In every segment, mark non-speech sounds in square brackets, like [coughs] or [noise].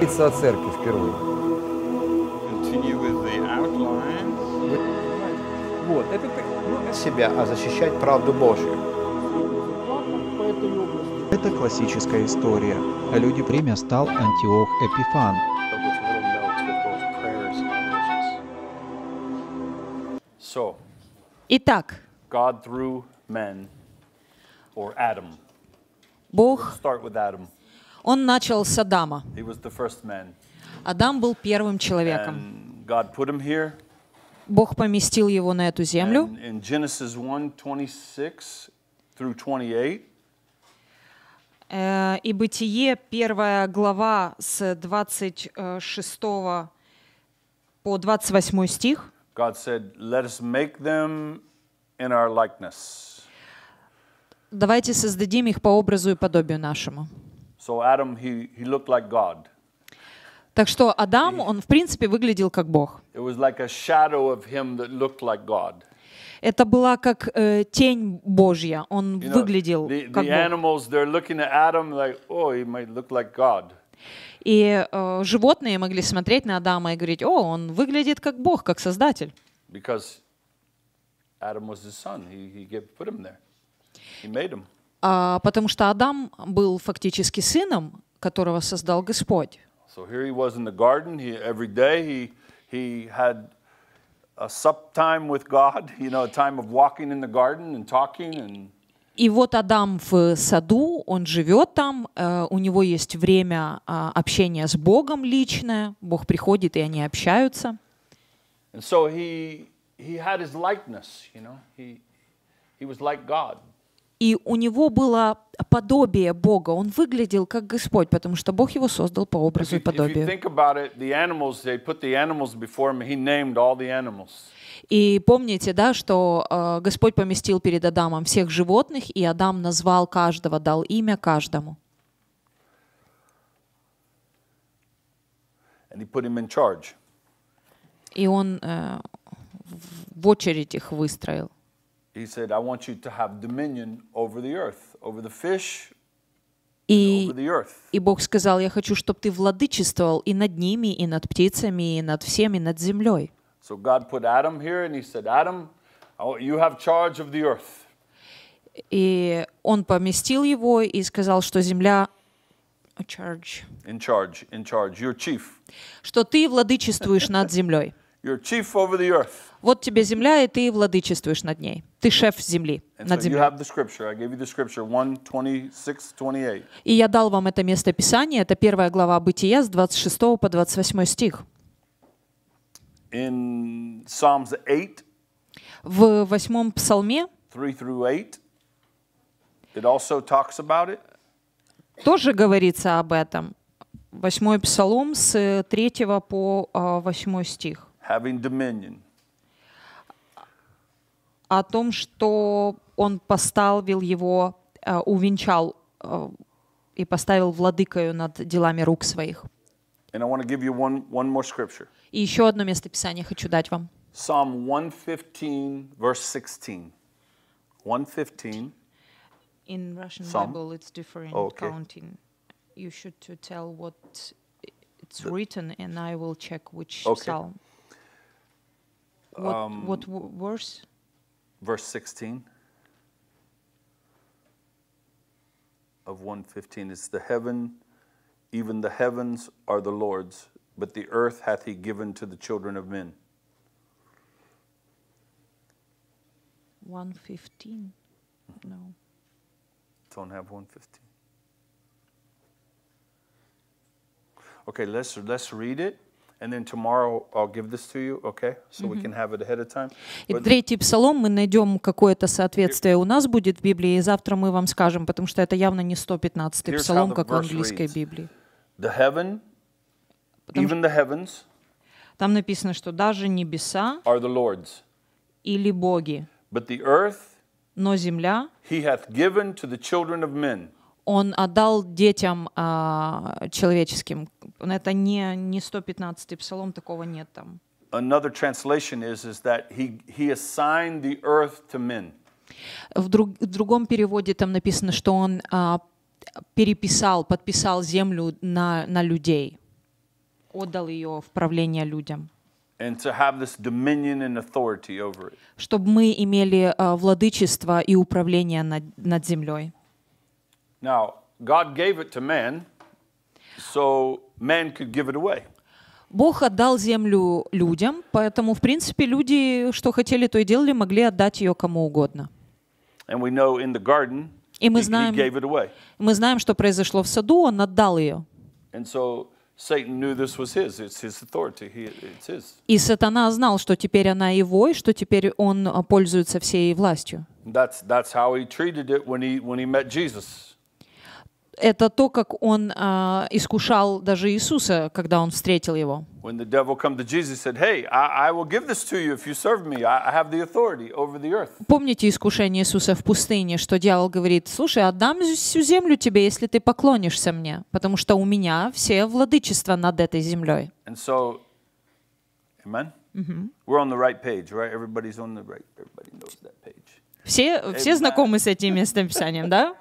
Лица церкви впервые. Вот, это ну, себя, а защищать правду Божью. Это классическая история. А Люди время стал Антиох Эпифан, Итак, God through men or Adam Бог, он начал с Адама. Адам был первым человеком. Бог поместил его на эту землю. Э, и Бытие, первая глава с 26 по 28 стих. God said, let us make them in our likeness давайте создадим их по образу и подобию нашему. So Adam, he, he looked like God. Так что Адам, он в принципе выглядел как Бог. Это была как э, тень Божья. Он you know, выглядел the, the как animals, Бог. Like, oh, like и э, животные могли смотреть на Адама и говорить, о, он выглядит как Бог, как Создатель. Потому что Адам был son. He, he gave, put а, потому что Адам был фактически сыном, которого создал Господь. So here he was in the garden. He, every day he, he had a sup time with God, you know, a time of walking in the garden and talking and и вот Адам в саду, он живет там, у него есть время общения с Богом личное, Бог приходит, и они общаются. And so he, he had his likeness, you know, he, he was like God и у него было подобие Бога. Он выглядел как Господь, потому что Бог его создал по образу и подобию. И помните, да, что э, Господь поместил перед Адамом всех животных, и Адам назвал каждого, дал имя каждому. И он э, в очередь их выстроил. He said, I want you to have dominion over the earth, over the fish, и, и Бог сказал, я хочу, чтобы ты владычествовал и над ними, и над птицами, и над всеми, и над землей. So God put Adam here, and he said, Adam, you have charge of the earth. И он поместил его и сказал, что земля charge. In charge, in charge, your chief. Что ты владычествуешь над [laughs] землей. Your chief over the earth. Вот тебе земля, и ты владычествуешь над ней ты шеф земли, над землей. И я дал вам это место Писания, это первая глава Бытия с 26 по 28 стих. In Psalms 8, в восьмом псалме 3 through 8, it also talks about it. тоже говорится об этом. Восьмой псалом с 3 по 8 а, стих. Having dominion о том, что он поставил его, увенчал и поставил владыкою над делами рук своих. One, one и еще одно местописание хочу дать вам. Psalm 115, verse 16. 115. In Russian Psalm? Bible, it's different oh, okay. counting. You should to tell what it's the, written, and I will check which okay. psalm. What, um, what verse? verse 16 of 115 is the heaven, even the heavens are the Lord's, but the earth hath he given to the children of men. 115? No. Don't have 115. Okay, let's, let's read it And then tomorrow I'll give this to you, okay? So we can have it ahead of time. И третий псалом мы найдем какое-то соответствие у нас будет в Библии, и завтра мы вам скажем, потому что это явно не 115-й псалом, как в английской Библии. The heaven, even the heavens, там написано, что даже небеса are the Lord's, или боги, but the earth, но земля he hath given to the children of men он отдал детям а, человеческим. Это не, не 115-й псалом, такого нет там. Another translation is, is that he, he assigned the earth to men. В, друг, в другом переводе там написано, что он а, переписал, подписал землю на, на людей, отдал ее в правление людям. And to have this dominion and authority over it. Чтобы мы имели а, владычество и управление над, над землей. Now, God gave it to man, so man could give it away. Бог отдал землю людям, поэтому, в принципе, люди, что хотели, то и делали, могли отдать ее кому угодно. And we know in the garden, и мы знаем, he gave it away. мы знаем, что произошло в саду, он отдал ее. And so Satan knew this was his. It's his authority. He, it's his. И сатана знал, что теперь она его, и что теперь он а, пользуется всей властью. That's, that's how he treated it when he, when he met Jesus это то, как он э, искушал даже Иисуса, когда он встретил его. Помните искушение Иисуса в пустыне, что дьявол говорит, слушай, отдам всю землю тебе, если ты поклонишься мне, потому что у меня все владычество над этой землей. So, amen? Mm-hmm. We're on the right page, right? Everybody's on the right. Everybody knows that page. Все, все знакомы с этим писанием, да?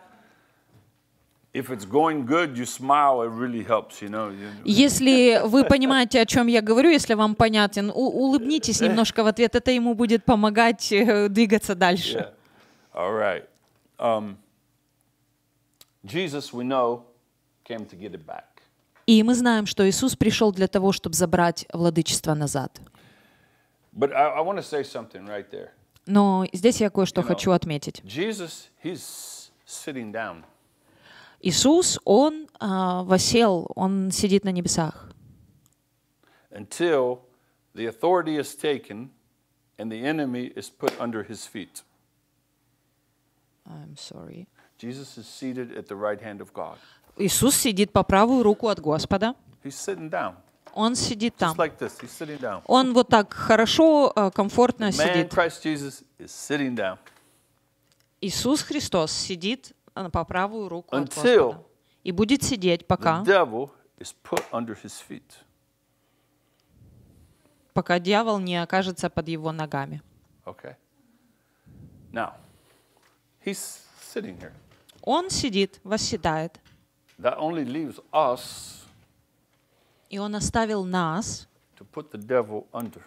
Если вы понимаете, о чем я говорю, если вам понятен, улыбнитесь немножко в ответ, это ему будет помогать э, двигаться дальше. Yeah. All right. Um, Jesus, we know, came to get it back. И мы знаем, что Иисус пришел для того, чтобы забрать владычество назад. But I, I say right there. Но здесь я кое-что you know, хочу отметить. Jesus, he's down. Иисус, Он э, восел, Он сидит на небесах. Until the authority is taken and the enemy is put under his feet. I'm sorry. Jesus is seated at the right hand of God. Иисус сидит по правую руку от Господа. He's sitting down. Он сидит там. Just Like this. He's sitting down. Он вот так хорошо, комфортно the man, сидит. Christ Jesus, is sitting down. Иисус Христос сидит по правую руку от Господа. И будет сидеть, пока пока дьявол не окажется под его ногами. Okay. Now, he's here. Он сидит, восседает. That only us И он оставил нас, to put the devil under.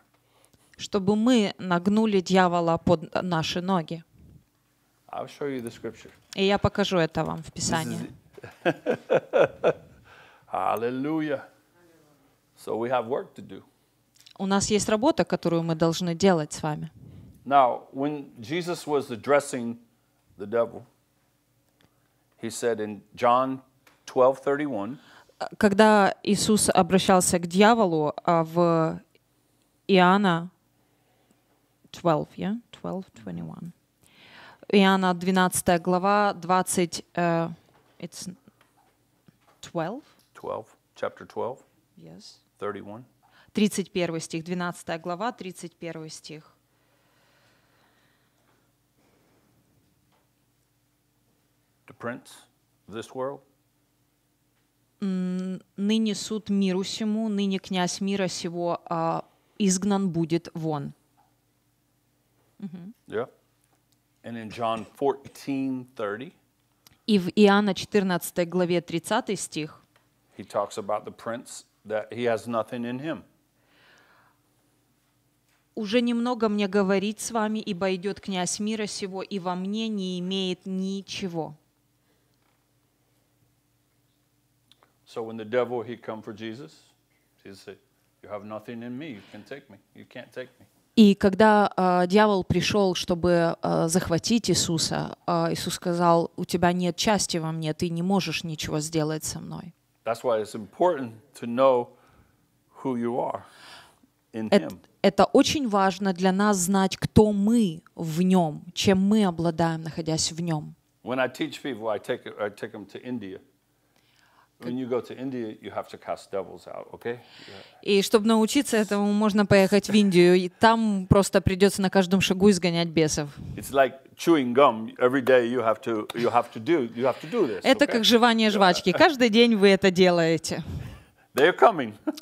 чтобы мы нагнули дьявола под наши ноги. I'll show you the scripture. И я покажу это вам в Писании. [laughs] Аллилуйя. So we have work to do. У нас есть работа, которую мы должны делать с вами. Now, when Jesus was addressing the devil, he said in John 12:31. Когда Иисус обращался к дьяволу а, в Иоанна 12, yeah? 12:21. Иоанна 12 глава 20 uh, э, it's 12 12 chapter 12 yes 31 31 стих 12 глава 31 стих The prince of this world ныне суд миру сему, ныне князь мира сего uh, изгнан будет вон. Mm -hmm. Yeah. And in John 14, 30, и в Иоанна 14 главе 30 стих he talks about the prince that he has nothing in him. Уже немного мне говорить с вами, ибо идет князь мира сего, и во мне не имеет ничего. So when the devil he come for Jesus, he said, "You have nothing in me. You can take me. You can't take me." И когда э, дьявол пришел, чтобы э, захватить Иисуса, э, Иисус сказал, у тебя нет части во мне, ты не можешь ничего сделать со мной. Это, это очень важно для нас знать, кто мы в нем, чем мы обладаем, находясь в нем. people, I take, I take и чтобы научиться этому, можно поехать в Индию, и там просто придется на каждом шагу изгонять бесов. Это как жевание жвачки. Каждый день вы это делаете.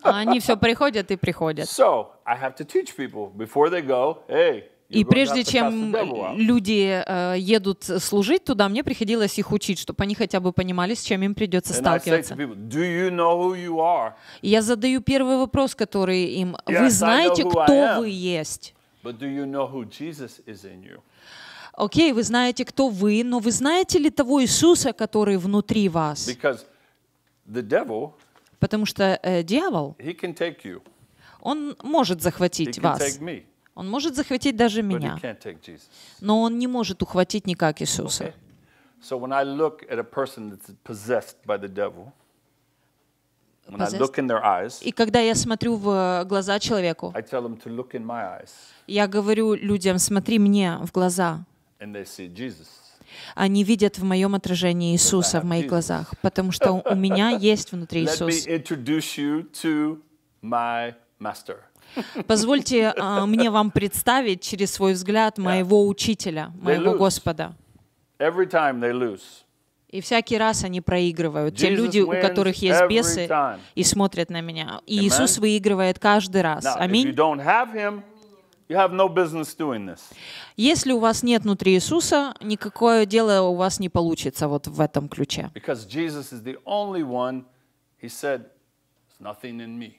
А они все приходят и приходят. So I have to teach people before they go. Hey, и прежде чем а? люди э, едут служить туда, мне приходилось их учить, чтобы они хотя бы понимали, с чем им придется сталкиваться. я задаю первый вопрос, который им. Вы знаете, кто вы есть? Окей, вы знаете, кто вы, но вы знаете ли того Иисуса, который внутри вас? Потому что э, дьявол, он может захватить вас. Он может захватить даже меня, но он не может ухватить никак Иисуса. и когда я смотрю в э, глаза человеку, я говорю людям, смотри мне в глаза. And Они видят в моем отражении Иисуса в моих глазах, потому что у меня [laughs] есть внутри Иисус. Позвольте uh, мне вам представить через свой взгляд моего учителя, моего Господа. Every time they lose. И всякий раз они проигрывают. Те люди, у которых есть бесы, и смотрят на меня. И Иисус выигрывает каждый раз. Аминь. Если у вас нет внутри Иисуса, никакое дело у вас не получится вот в этом ключе. Потому что Иисус — единственный. Он сказал: he в мне».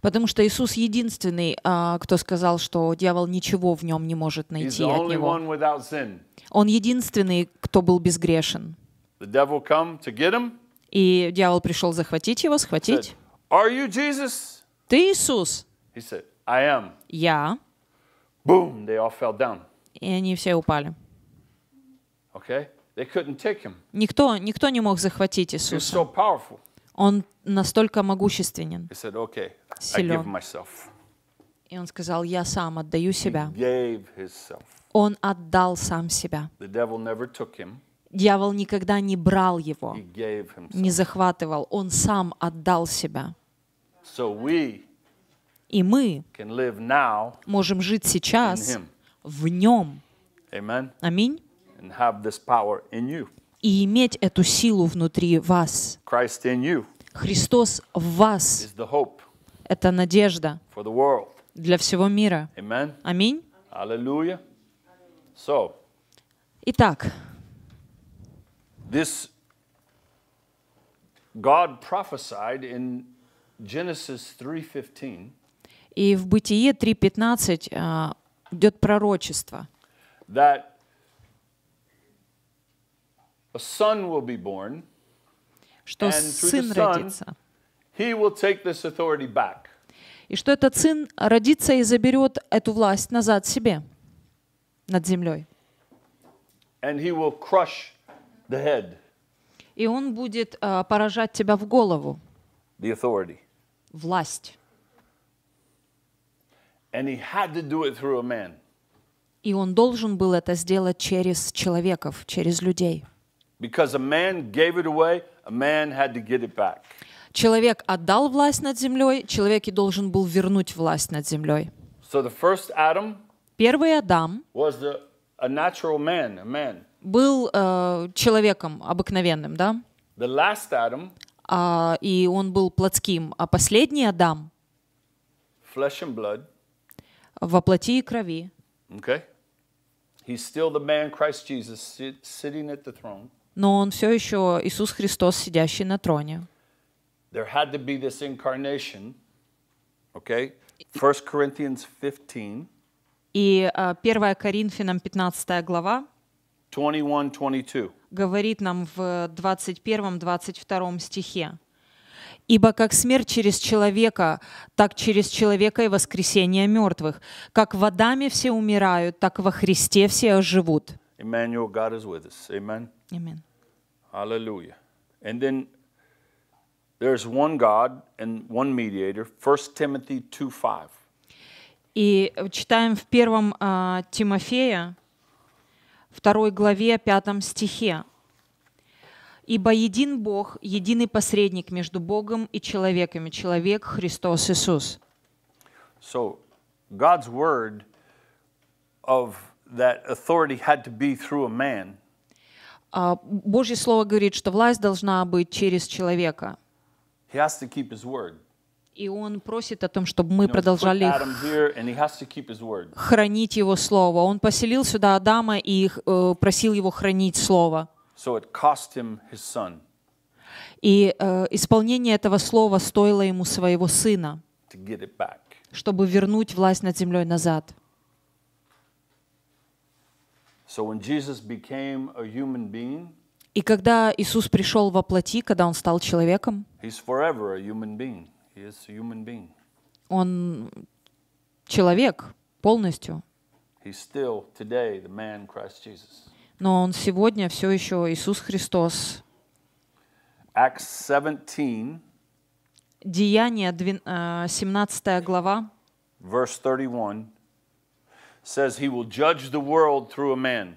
Потому что Иисус единственный, а, кто сказал, что дьявол ничего в нем не может найти от него. Он единственный, кто был безгрешен. И дьявол пришел захватить его, схватить. Ты Иисус? Я. Boom, they all fell down. И они все упали. Okay? They couldn't take him. Никто, никто не мог захватить Иисуса. So powerful. Он настолько могущественен, силен. И он сказал, я сам отдаю себя. Он отдал сам себя. Дьявол никогда не брал его, не захватывал. Он сам отдал себя. И мы можем жить сейчас в нем. Аминь и иметь эту силу внутри вас. Христос в вас — это надежда для всего мира. Аминь. Аллилуйя. Итак, И в Бытие 3:15 а, идет пророчество. That что сын родится. И что этот сын родится и заберет эту власть назад себе, над землей. И он будет uh, поражать тебя в голову. Власть. И он должен был это сделать через человеков, через людей. Because a man gave it away, a man had to get it back. Человек отдал власть над землей, человек и должен был вернуть власть над землей. So the first Adam Первый Адам was the, a natural man, a man. был э, человеком обыкновенным, да? The last Adam, а, и он был плотским, а последний Адам flesh and blood, во плоти и крови. Okay. He's still the man Christ Jesus sit, sitting at the throne но он все еще Иисус Христос, сидящий на троне. There had to be this incarnation, okay? 1 Corinthians 15. И 1 а, Коринфянам 15 глава 21-22 говорит нам в 21-22 стихе. Ибо как смерть через человека, так через человека и воскресение мертвых. Как в Адаме все умирают, так во Христе все оживут. Emmanuel, God is with us. Amen. Amen. Hallelujah. And then there's one God and one mediator, 1 Timothy 2:5. И читаем в первом uh, Тимофея, второй главе, пятом стихе. «Ибо един Бог, единый посредник между Богом и человеками, человек Христос Иисус». So, God's word of that authority had to be through a man – а, Божье Слово говорит, что власть должна быть через человека. He has to keep his word. И он просит о том, чтобы мы продолжали хранить его слово. Он поселил сюда Адама и э, просил его хранить слово. И э, исполнение этого слова стоило ему своего сына, чтобы вернуть власть над землей назад. И когда Иисус пришел во плоти, когда Он стал человеком, Он человек полностью. Но Он сегодня все еще Иисус Христос. Деяния 17 э, глава, verse 31, says he will judge the world through a man.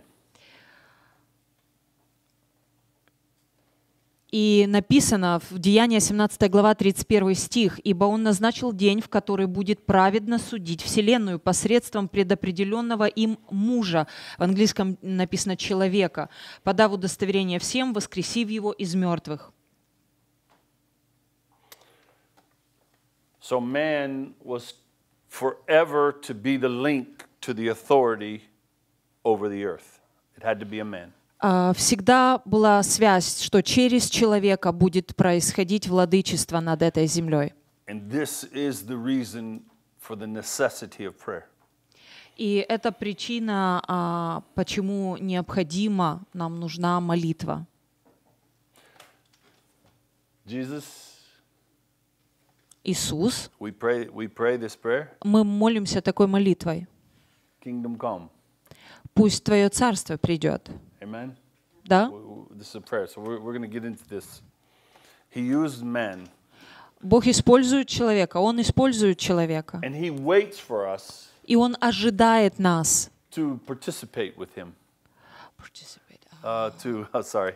И написано в Деянии 17 глава 31 стих, «Ибо он назначил день, в который будет праведно судить Вселенную посредством предопределенного им мужа». В английском написано «человека», подав удостоверение всем, воскресив его из мертвых. So man was forever to be the link to the authority over the earth. It had to be a man. А, всегда была связь, что через человека будет происходить владычество над этой землей. And this is the for the of И это причина, а, почему необходима нам нужна молитва. Jesus, Иисус, we pray, we pray this мы молимся такой молитвой kingdom come. Пусть Твое царство придет. Amen. Да? This is a prayer, so we're, we're going to get into this. He used men. Бог использует человека, Он использует человека. And he waits for us И Он ожидает нас. To participate with him. Participate. Uh, to, oh, sorry.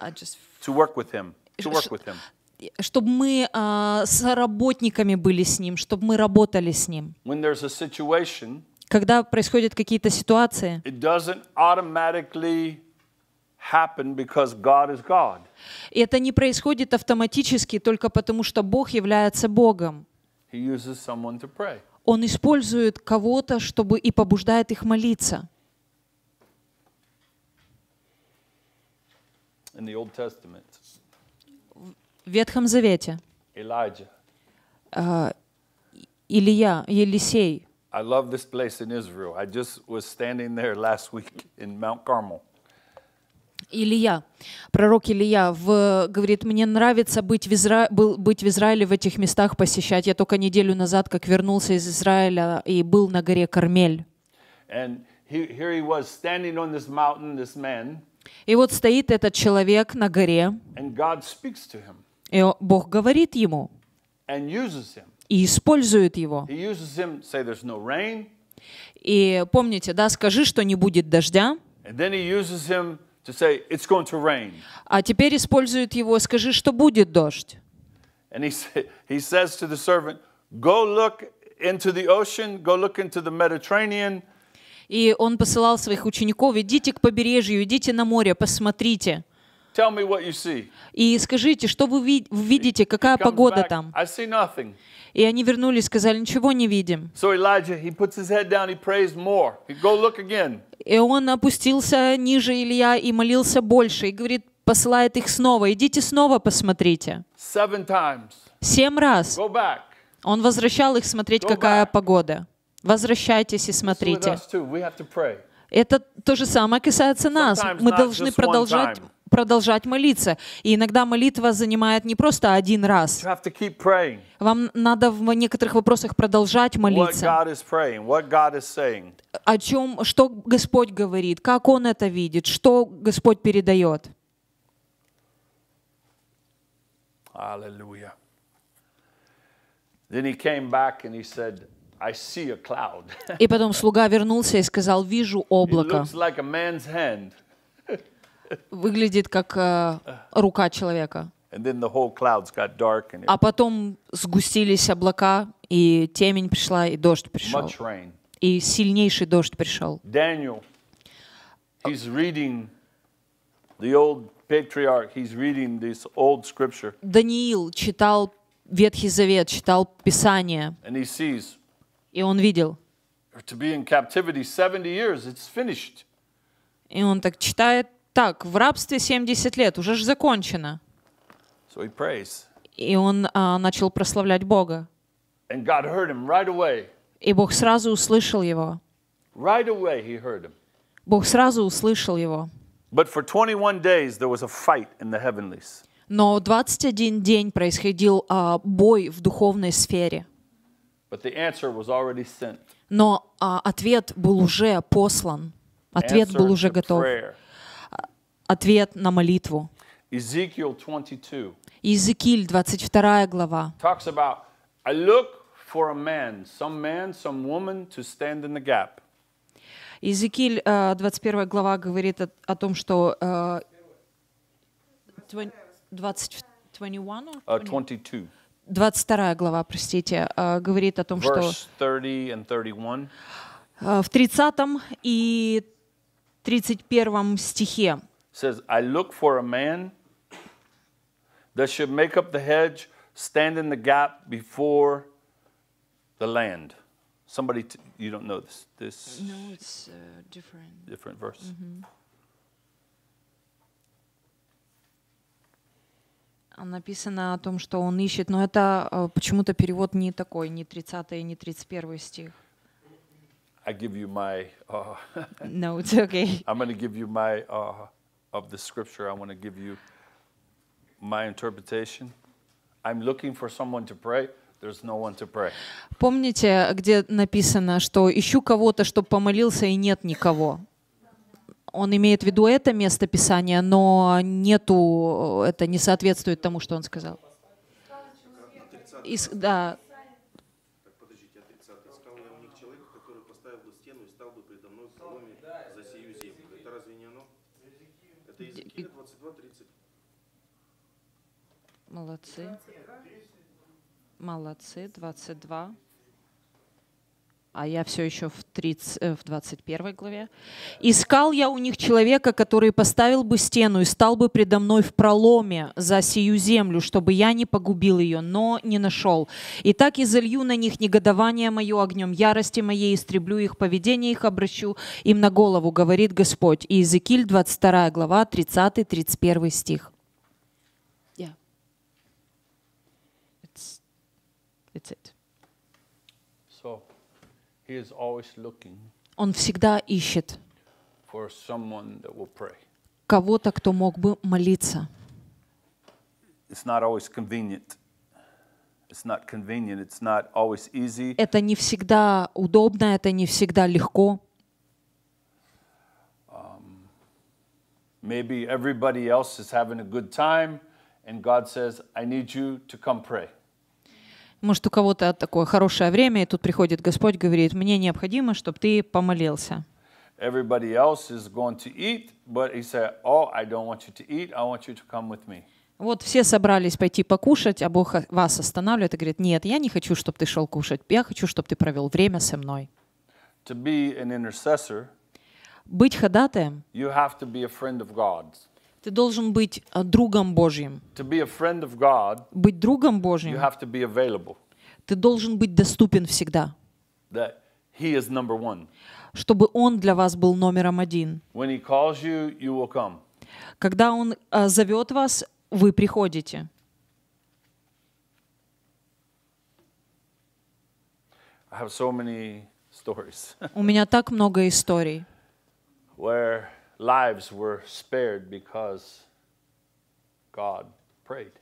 I just... To work with him. To work with him. чтобы мы э, соработниками были с Ним, чтобы мы работали с Ним. When there's a situation, когда происходят какие-то ситуации, It doesn't automatically happen because God is God. это не происходит автоматически только потому, что Бог является Богом. He uses someone to pray. Он использует кого-то, чтобы и побуждает их молиться. In the Old Testament, в Ветхом Завете Илия, Э, Елисей, I love this place in Israel. I just was standing there last week in Mount Carmel. Илья, пророк Илия, в, говорит, мне нравится быть в, Изра... был, быть в Израиле, в этих местах посещать. Я только неделю назад, как вернулся из Израиля, и был на горе Кармель. И вот стоит этот человек на горе, и Бог говорит ему, him и использует его. и помните, да, скажи, что не будет дождя. а теперь использует его, скажи, что будет дождь. И он посылал своих учеников, идите к побережью, идите на море, посмотрите. И скажите, что вы видите, какая погода там. И они вернулись, сказали, ничего не видим. И он опустился ниже Илья и молился больше, и говорит, посылает их снова, идите снова посмотрите. Seven times. Семь раз. Go back. Он возвращал их смотреть, go какая back. погода. Возвращайтесь и смотрите. Это то же самое касается нас. Мы должны продолжать продолжать молиться. И иногда молитва занимает не просто один раз. Вам надо в некоторых вопросах продолжать молиться. О чем, что Господь говорит, как Он это видит, что Господь передает. Аллилуйя. И потом слуга вернулся и сказал, вижу [laughs] облако выглядит как э, рука человека. А потом сгустились облака, и темень пришла, и дождь пришел. И сильнейший дождь пришел. Даниил, he's reading the old patriarch, he's reading this old scripture. Даниил читал Ветхий Завет, читал Писание. And he sees, и он видел. To be in captivity 70 years, it's finished. И он так читает, так, в рабстве 70 лет, уже же закончено. И он а, начал прославлять Бога. И Бог сразу услышал его. Бог сразу услышал его. Но 21 день происходил а, бой в духовной сфере. Но а, ответ был уже послан. Ответ был уже готов ответ на молитву. Ezekiel 22. Иезекииль, 22 глава. Talks about, I look for a man, some man, some woman to stand in the gap. Иезекииль, 21 э, глава, говорит о, о том, что... Э, uh, 20, 21, 22. глава, простите, э, говорит о том, Verse что... 30 and 31. в 30 и 31 стихе says, I look for a man that should make up the hedge, stand in the gap before the land. Somebody, t- you don't know this. This no, it's uh, different. Different verse. Mm-hmm. Написано о том, что он ищет, но это э, почему-то перевод не такой, не 30 и не 31 стих. I give you my. Uh, [laughs] no, it's okay. I'm going to give you my. Uh, of the scripture, I want to give you my interpretation. I'm looking for someone to pray. There's no one to pray. Помните, где написано, что ищу кого-то, чтобы помолился, и нет никого? Он имеет в виду это место Писания, но нету, это не соответствует тому, что он сказал. А и, да, это Иезекииля 22.30. Молодцы. Молодцы, 22 а я все еще в, 30, э, в 21 главе. «Искал я у них человека, который поставил бы стену и стал бы предо мной в проломе за сию землю, чтобы я не погубил ее, но не нашел. И так изолью на них негодование мое огнем, ярости моей истреблю их, поведение их обращу им на голову, говорит Господь». И Иезекииль, 22 глава, 30-31 стих. Yeah. It's, it's it. He is always looking Он всегда ищет for someone that will pray. It's not always convenient. It's not convenient. It's not always easy. Um, maybe everybody else is having a good time, and God says, I need you to come pray. Может, у кого-то такое хорошее время, и тут приходит Господь, говорит, мне необходимо, чтобы ты помолился. Everybody else is going to eat, but he said, oh, I don't want you to eat, I want you to come with me. Вот все собрались пойти покушать, а Бог вас останавливает и говорит, нет, я не хочу, чтобы ты шел кушать, я хочу, чтобы ты провел время со мной. To be an intercessor, быть ходатаем, you have to be a friend of God's. Ты должен быть а, другом Божьим. God, быть другом Божьим. Ты должен быть доступен всегда. Чтобы он для вас был номером один. You, you Когда он а, зовет вас, вы приходите. У меня так много историй. [laughs] Where lives were spared because God prayed.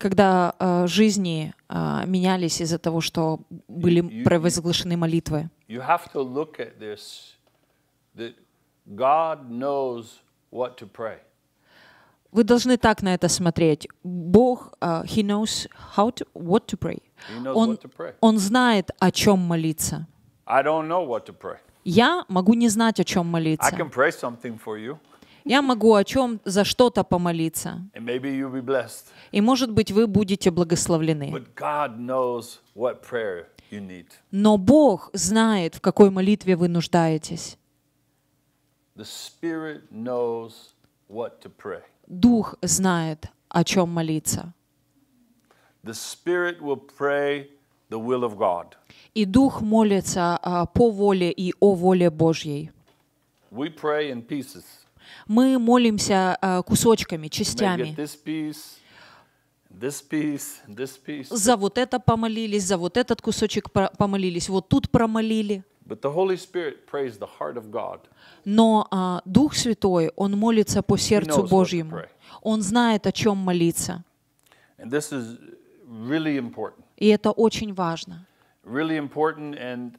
Когда э, жизни э, менялись из-за того, что были you, you, провозглашены молитвы. You have to look at this, that God knows what to pray. Вы должны так на это смотреть. Бог, uh, He knows how to, what to pray. He knows он, what to pray. он знает, о чем молиться. I don't know what to pray. Я могу не знать, о чем молиться. Я могу о чем за что-то помолиться. И может быть вы будете благословлены. Но Бог знает, в какой молитве вы нуждаетесь. Дух знает, о чем молиться. The Spirit will pray the will of God. И дух молится а, по воле и о воле Божьей. We pray in pieces. Мы молимся а, кусочками, частями. This piece, this piece, За вот это помолились, за вот этот кусочек помолились, вот тут промолили. But the Holy Spirit prays the heart of God. Но uh, Дух Святой, Он молится по сердцу Божьему. Он знает, о чем молиться. And this is really и это очень важно. Really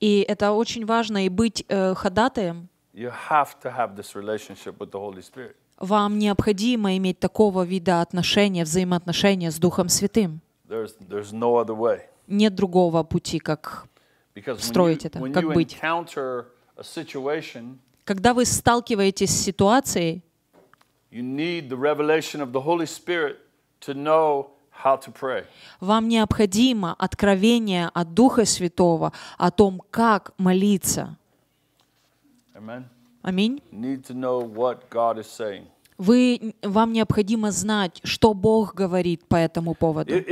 И это очень важно и быть э, ходатаем. have have Вам необходимо иметь такого вида отношения, взаимоотношения с Духом Святым. There's, there's no other way. Нет другого пути, как Because строить you, это, как быть. Когда вы сталкиваетесь с ситуацией, вы need the revelation of the Holy Spirit to know вам необходимо откровение от Духа Святого о том, как молиться. Аминь. Вы, вам необходимо знать, что Бог говорит по этому поводу. И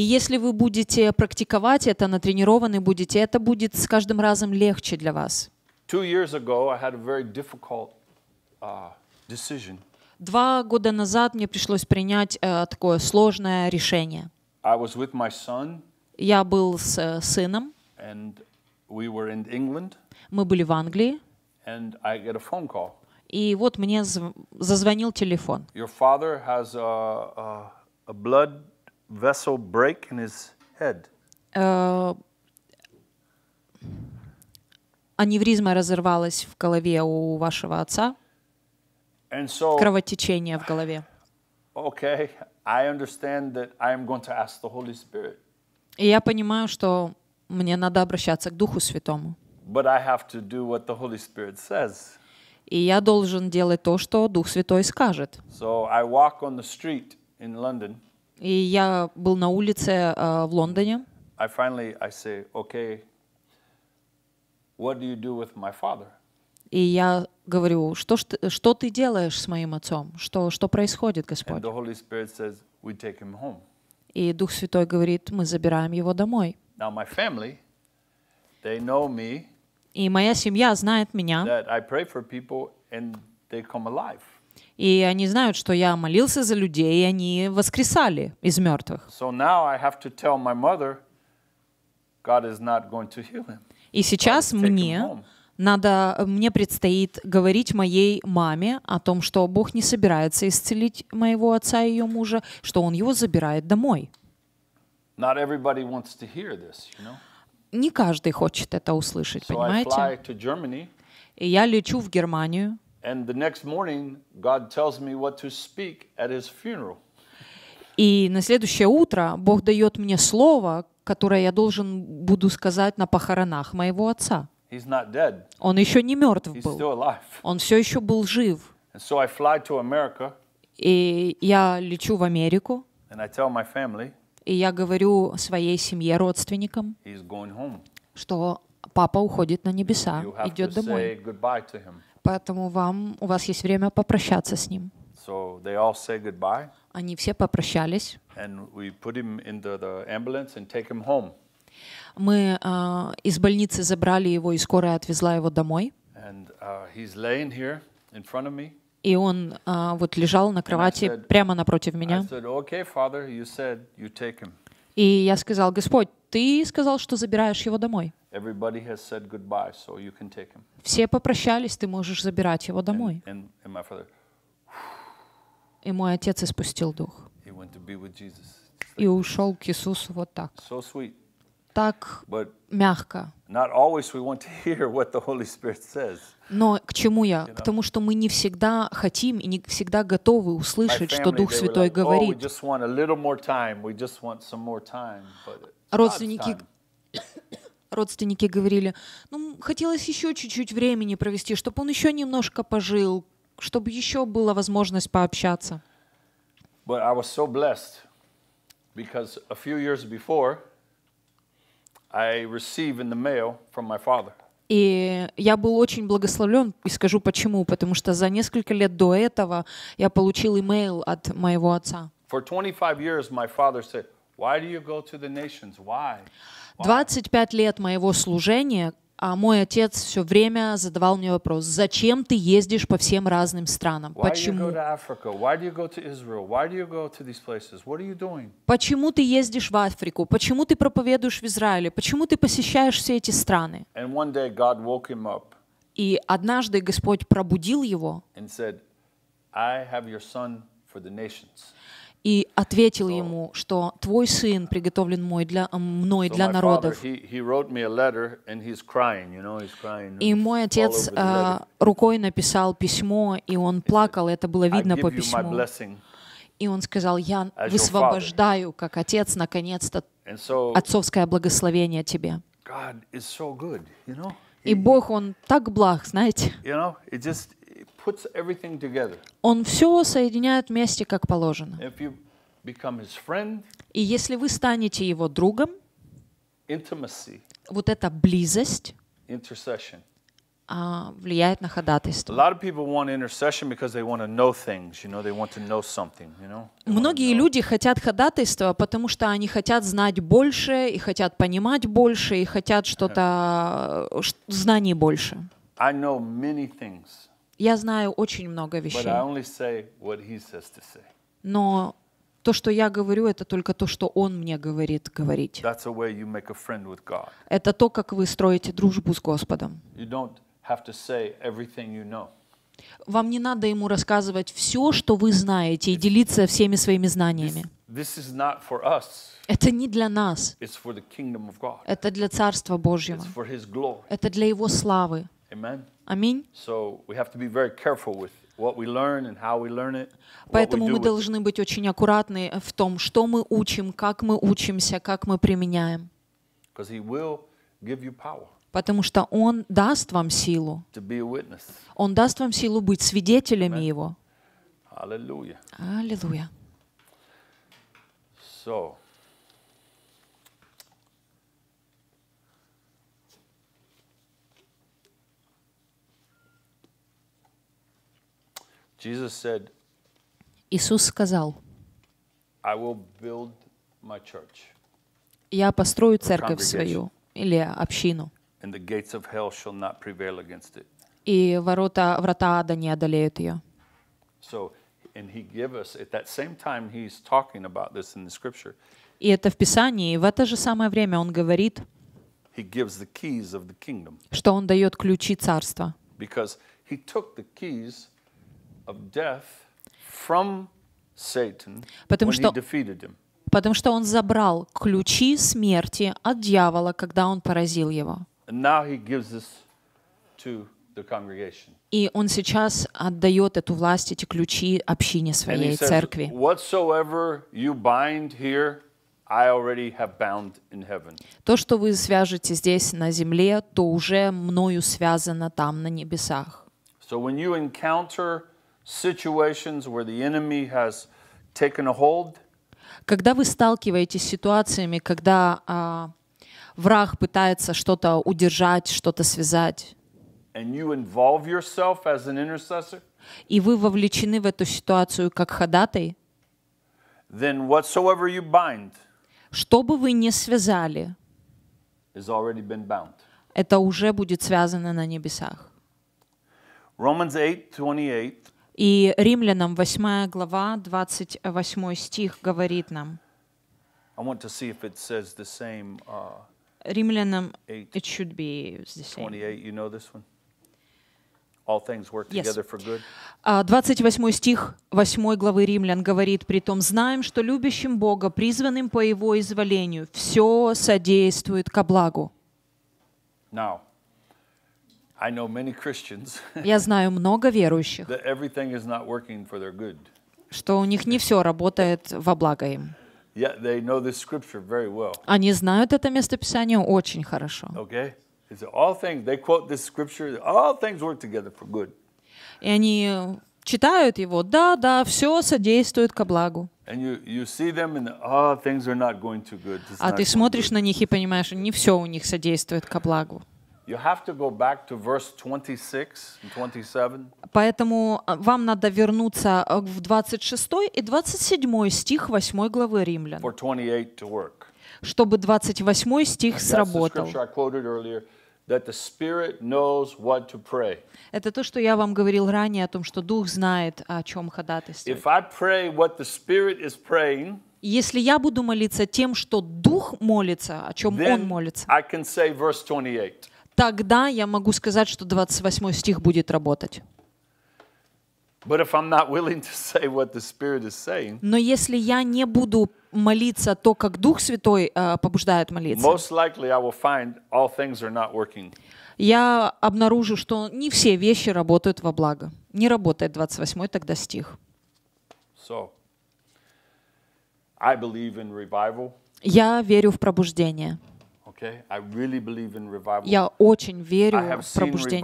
если вы будете практиковать это, натренированы будете, это будет с каждым разом легче для вас. Two years ago, I had a very difficult uh, Два года назад мне пришлось принять э, такое сложное решение. I was with my son, Я был с э, сыном. And we were in England, мы были в Англии. And I get a phone call. И вот мне зазвонил телефон. Your father has a, a, a blood vessel break in his head. Uh, аневризма разорвалась в голове у вашего отца кровотечение в голове. Okay, I understand that I am going to ask the Holy Spirit. И я понимаю, что мне надо обращаться к Духу Святому. But I have to do what the Holy Spirit says. И я должен делать то, что Дух Святой скажет. So I walk on the street in London. И я был на улице э, в Лондоне. I finally I say, okay, what do you do with my father? И я говорю, что, что, что ты делаешь с моим отцом? Что, что происходит, Господь? Says, И Дух Святой говорит, мы забираем его домой. Now my family, they know me, и моя семья знает меня. И они знают, что я молился за людей, и они воскресали из мертвых. So now I have to tell my mother, God is not going to heal him. И сейчас мне надо, э, мне предстоит говорить моей маме о том, что Бог не собирается исцелить моего отца и ее мужа, что он его забирает домой. Not everybody wants to hear this, you know? Не каждый хочет это услышать, so понимаете? I fly to Germany, и я лечу в Германию. And the next morning, God tells me what to speak at his funeral. И на следующее утро Бог дает мне слово, которое я должен буду сказать на похоронах моего отца. Он еще не мертв был. Он все еще был жив. И я лечу в Америку. И я говорю своей семье, родственникам, что папа уходит на небеса, идет домой. Поэтому вам, у вас есть время попрощаться с ним. Они все попрощались. Мы э, из больницы забрали его, и скорая отвезла его домой. And, uh, he's laying here in front of me. И он э, вот лежал на кровати said, прямо напротив меня. Said, okay, Father, you said you И я сказал, Господь, ты сказал, что забираешь его домой. Goodbye, so Все попрощались, ты можешь забирать его домой. And, and, and father... И мой отец испустил дух. И ушел к Иисусу вот так. So так мягко. Но к чему я? К тому, что мы не всегда хотим и не всегда готовы услышать, что Дух Святой oh, говорит. Родственники [coughs] родственники говорили, ну, хотелось еще чуть-чуть времени провести, чтобы он еще немножко пожил, чтобы еще была возможность пообщаться. But I was so blessed, because a few years before, I receive in the mail from my father. И я был очень благословлен, и скажу почему, потому что за несколько лет до этого я получил имейл от моего отца. For 25 лет моего служения а мой отец все время задавал мне вопрос, зачем ты ездишь по всем разным странам? Почему? Почему ты ездишь в Африку? Почему ты проповедуешь в Израиле? Почему ты посещаешь все эти страны? И однажды Господь пробудил его и сказал, и ответил so, ему, что твой сын приготовлен мой для, мной so для народов. Father, he, he crying, you know, crying, и мой отец э, рукой написал письмо, и он плакал, это было видно по письму. И он сказал, я высвобождаю, как отец, наконец-то, so, отцовское благословение тебе. so good, you know? И Бог, Он так благ, знаете. You know, puts everything together. Он все соединяет вместе, как положено. If you become his friend, и если вы станете его другом, intimacy, вот эта близость intercession, а, влияет на ходатайство. Многие люди хотят ходатайства, потому что они хотят знать больше, и хотят понимать больше, и хотят что-то, э, знаний больше. I know many things я знаю очень много вещей. Но то, что я говорю, это только то, что он мне говорит говорить. Это то, как вы строите дружбу с Господом. Вам не надо ему рассказывать все, что вы знаете, и делиться всеми своими знаниями. Это не для нас. Это для Царства Божьего. Это для Его славы. Аминь. Поэтому мы должны быть очень аккуратны в том, что мы учим, как мы учимся, как мы применяем. Потому что Он даст вам силу. Он даст вам силу быть свидетелями Его. Аллилуйя. Аллилуйя. So, Jesus said, Иисус сказал, I will build my church, «Я построю церковь свою» или «общину», and the gates of hell shall not prevail against it. и ворота, врата ада не одолеют ее. So, and he give us, at that same time he's talking about this in the scripture, И это в Писании, и в это же самое время он говорит, he gives the keys of the kingdom. что он дает ключи царства. Because he took the keys потому что, потому что он забрал ключи смерти от дьявола, когда он поразил его. И он сейчас отдает эту власть, эти ключи общине своей церкви. То, что вы свяжете здесь на земле, то уже мною связано там на небесах. So when you encounter situations where the enemy has taken a hold. Когда вы сталкиваетесь с ситуациями, когда а, враг пытается что-то удержать, что-то связать, и вы вовлечены в эту ситуацию как ходатай, then you bind, что бы вы ни связали, been bound. это уже будет связано на небесах. Romans 8, и Римлянам 8 глава, 28 стих говорит нам. Uh, Римлянам 8, it should be the same. you know this one? All things work together for good. 28 а, стих 8 главы Римлян говорит, «Притом знаем, что любящим Бога, призванным по Его изволению, все содействует ко благу». Now, [laughs] Я знаю много верующих, что у них не все работает во благо им. Они знают это местописание очень хорошо. И они читают его, да, да, все содействует ко благу. Oh, а ты смотришь на них и понимаешь, не все у них содействует ко благу. Поэтому а, вам надо вернуться а, в 26 и 27 стих 8 главы Римлян, чтобы 28 стих сработал. Это то, что я вам говорил ранее о том, что Дух знает, о чем ходатайствовать. Если я буду молиться тем, что Дух молится, о чем Он молится, тогда я могу сказать, что 28 стих будет работать. Но если я не буду молиться то, как Дух Святой э, побуждает молиться, я обнаружу, что не все вещи работают во благо. Не работает 28 тогда стих. So, I believe in revival. Я верю в пробуждение. Я очень верю в пробуждение.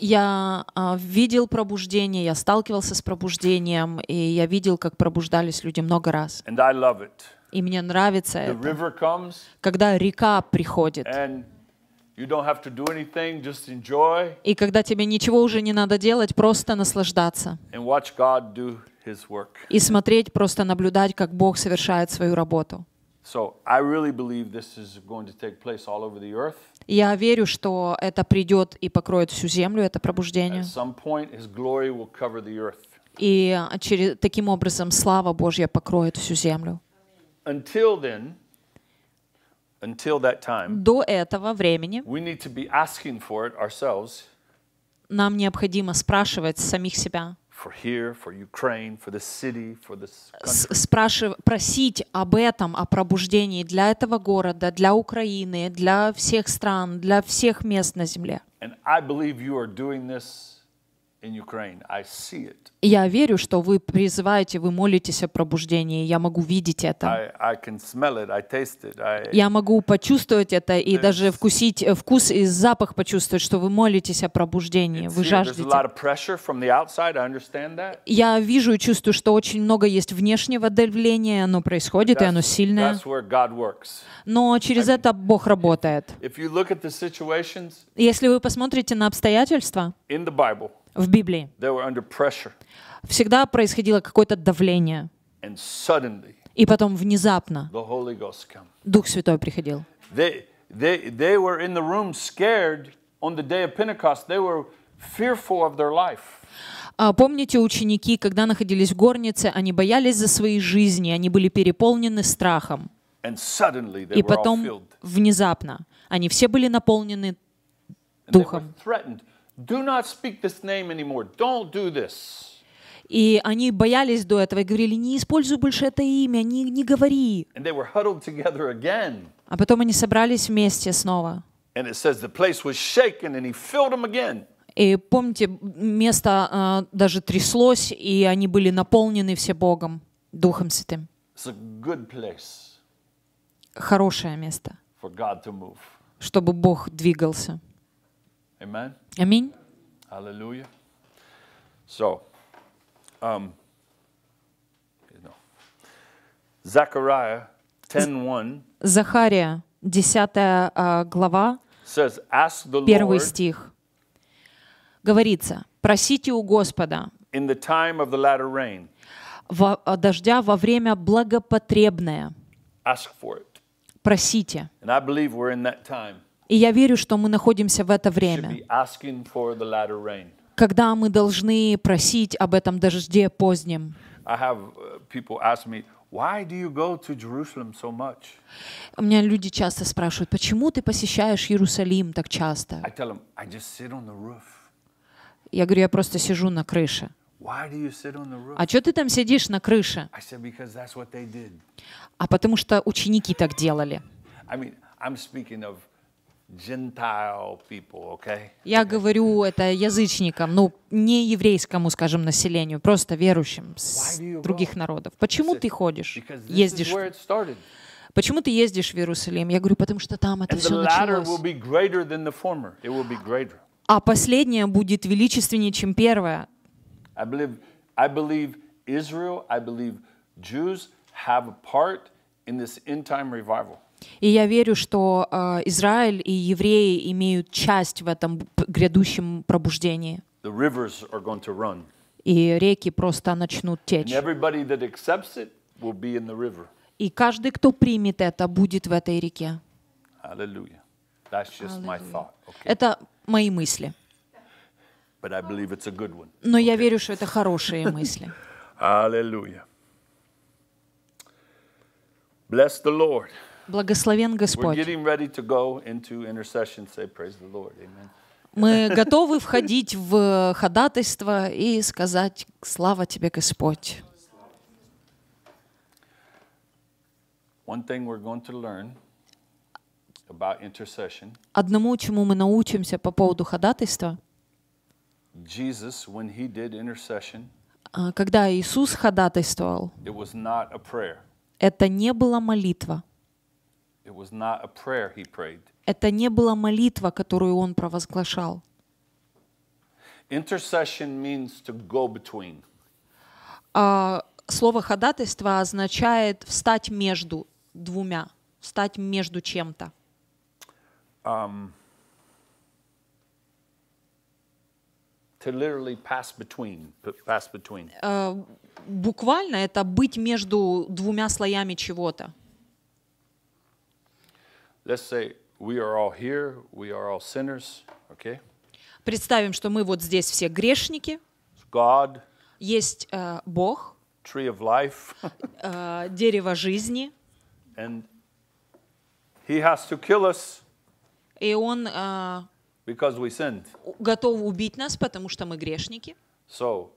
Я а, видел пробуждение, я сталкивался с пробуждением, и я видел, как пробуждались люди много раз. И мне нравится это. Когда река приходит, и когда тебе ничего уже не надо делать, просто наслаждаться his work. И смотреть, просто наблюдать, как Бог совершает свою работу. Я верю, что это придет и покроет всю землю, это пробуждение. At some point, his glory will cover the earth. И а, через, таким образом слава Божья покроет всю землю. Until then, until that time, До этого времени we need to be asking for it ourselves. нам необходимо спрашивать самих себя. For here, for Ukraine, for city, for Спрашив... просить об этом, о пробуждении для этого города, для Украины, для всех стран, для всех мест на земле. And I believe you are doing this я верю, что вы призываете, вы молитесь о пробуждении. Я могу видеть это. Я могу почувствовать это и даже вкусить э, вкус и запах почувствовать, что вы молитесь о пробуждении. Вы жаждете. Я вижу и чувствую, что очень много есть внешнего давления, оно происходит, и оно сильное. Но через это Бог работает. Если вы посмотрите на обстоятельства, в Библии в Библии. Всегда происходило какое-то давление. И потом внезапно Дух Святой приходил. А помните, ученики, когда находились в горнице, они боялись за свои жизни, они были переполнены страхом. И потом внезапно они все были наполнены Духом. Do not speak this name anymore. Don't do this. И они боялись до этого и говорили, не используй больше это имя, не, не говори. А потом они собрались вместе снова. И помните, место э, даже тряслось, и они были наполнены все Богом, Духом Святым. Хорошее место, чтобы Бог двигался. Аминь. Amém? Aleluia. So, um, no. Zechariah 10:1. Захария, 10 uh, глава, says, Ask the первый Lord, стих. Говорится, просите у Господа in the time of the latter rain. Во, дождя во время благопотребное. Ask for it. Просите. And I believe we're in that time. И я верю, что мы находимся в это время, когда мы должны просить об этом дожде позднем. Uh, У меня люди часто спрашивают, почему ты посещаешь Иерусалим так часто? Я говорю, я просто сижу на крыше. А что ты там сидишь на крыше? А потому что ученики так делали. I mean, я говорю это язычникам, ну, не еврейскому, скажем, населению, просто верующим с других народов. Почему ты ходишь, ездишь? Почему ты ездишь в Иерусалим? Я говорю, потому что там это все началось. А последнее будет величественнее, чем первое. I believe, Israel, I believe Jews have a part in this end time revival. И я верю, что э, Израиль и евреи имеют часть в этом грядущем пробуждении. И реки просто начнут течь. И каждый, кто примет это, будет в этой реке. Аллилуйя. Okay. Это мои мысли. Но okay. я верю, что это хорошие мысли. Аллилуйя. [laughs] Bless the Lord. Благословен Господь. Мы готовы входить в ходатайство и сказать «Слава тебе, Господь». Одному, чему мы научимся по поводу ходатайства, а, когда Иисус ходатайствовал, это не была молитва. Это не была молитва, которую он провозглашал. Intercession means to go between. А, слово ходатайство означает встать между двумя, встать между чем-то. Um, to literally pass between, pass between. А, буквально это быть между двумя слоями чего-то. Let's say we are all here, we are all sinners, okay? Представим, что мы вот здесь все грешники. God, есть э, Бог, tree of life, э, дерево жизни. And he has to kill us. И он э, because we sinned. готов убить нас, потому что мы грешники. So,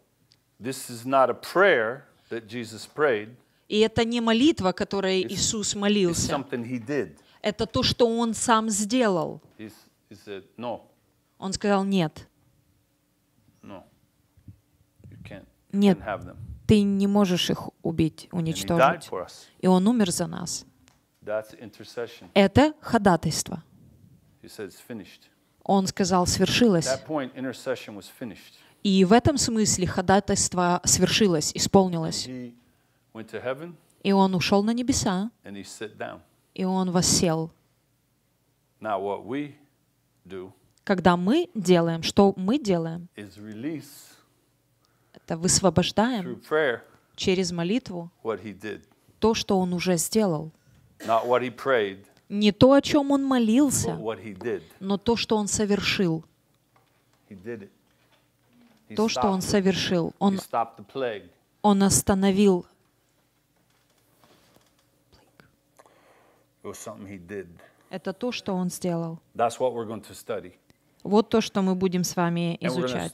this is not a prayer that Jesus prayed. И это не молитва, которой Иисус молился. It's something he did. Это то, что он сам сделал. He said, no. Он сказал, нет. No. You can't. Нет, can't have them. ты не можешь их убить, уничтожить. И он умер за нас. Это ходатайство. Он сказал, свершилось. И в этом смысле ходатайство свершилось, исполнилось. И он ушел на небеса и Он воссел. Now, what we do Когда мы делаем, что мы делаем, is release это высвобождаем through prayer через молитву what he did. то, что Он уже сделал. Not what he prayed, не то, о чем Он молился, but what he did. но то, что Он совершил. He did it. He то, что Он совершил. Он, он остановил Это то, что он сделал. That's Вот то, что мы будем с вами изучать.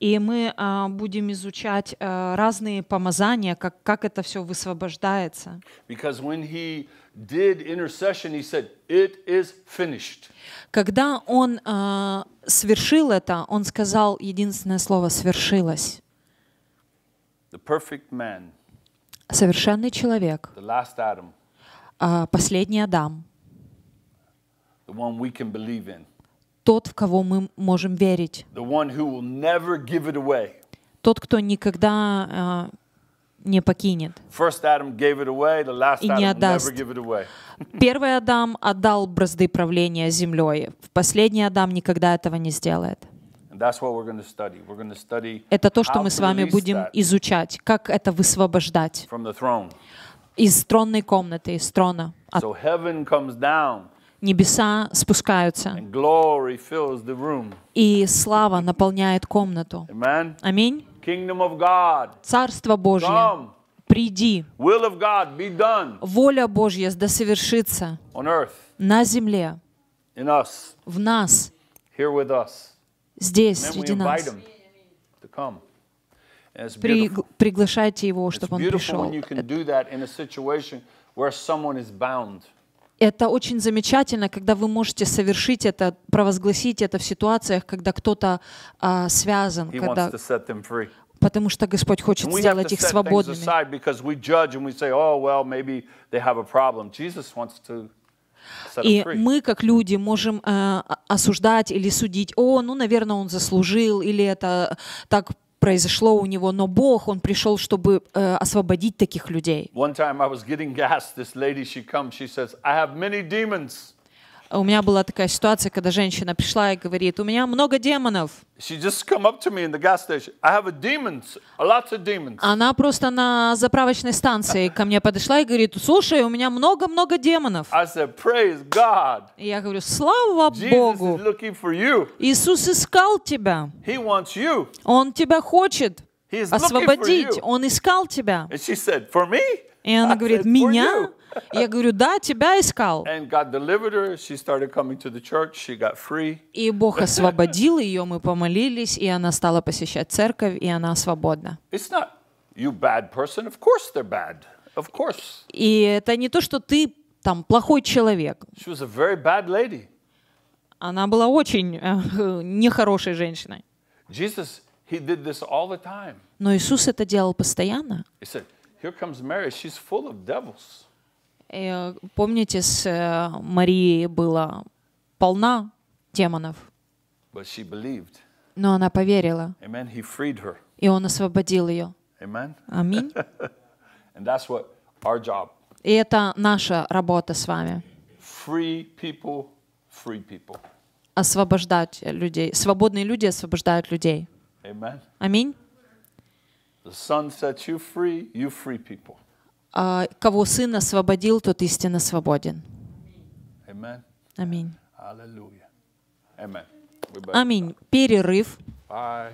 И мы uh, будем изучать uh, разные помазания, как, как это все высвобождается. Когда он uh, а, совершил это, он сказал единственное слово «свершилось». The perfect man — совершенный человек, а, последний Адам, тот, в кого мы можем верить, тот, кто никогда а, не покинет и не отдаст. Первый Адам отдал бразды правления землей, последний Адам никогда этого не сделает. Это то, что мы с вами будем изучать, как это высвобождать из тронной комнаты, из трона. Небеса спускаются, и слава наполняет комнату. Аминь. Царство Божье, приди. Воля Божья да совершится на земле, в нас, здесь, среди нас. При, приглашайте его, чтобы он пришел. Это очень замечательно, когда вы можете совершить это, провозгласить это в ситуациях, когда кто-то а, связан, когда потому что Господь хочет сделать их свободными. И мы, как люди, можем э, осуждать или судить, о, ну, наверное, он заслужил, или это э, так произошло у него, но Бог, Он пришел, чтобы э, освободить таких людей. У меня была такая ситуация, когда женщина пришла и говорит, у меня много демонов. Она просто на заправочной станции ко мне подошла и говорит, слушай, у меня много-много демонов. И я говорю, слава Богу, Иисус искал тебя. Он тебя хочет освободить, Он искал тебя. И она говорит, меня? Я говорю, да, тебя искал. И Бог освободил ее, мы помолились, и она стала посещать церковь, и она свободна. И это не то, что ты там плохой человек. Она была очень э, нехорошей женщиной. Jesus, he did this all the time. Но Иисус это делал постоянно. He said, Here comes Mary, she's full of devils. Э, помните, с э, Марией была полна демонов. Но она поверила. И он освободил ее. Аминь. [laughs] И это наша работа с вами. Освобождать людей. Свободные люди освобождают людей. Аминь. А, кого Сын освободил, тот истинно свободен. Аминь. Аминь. Перерыв. Bye.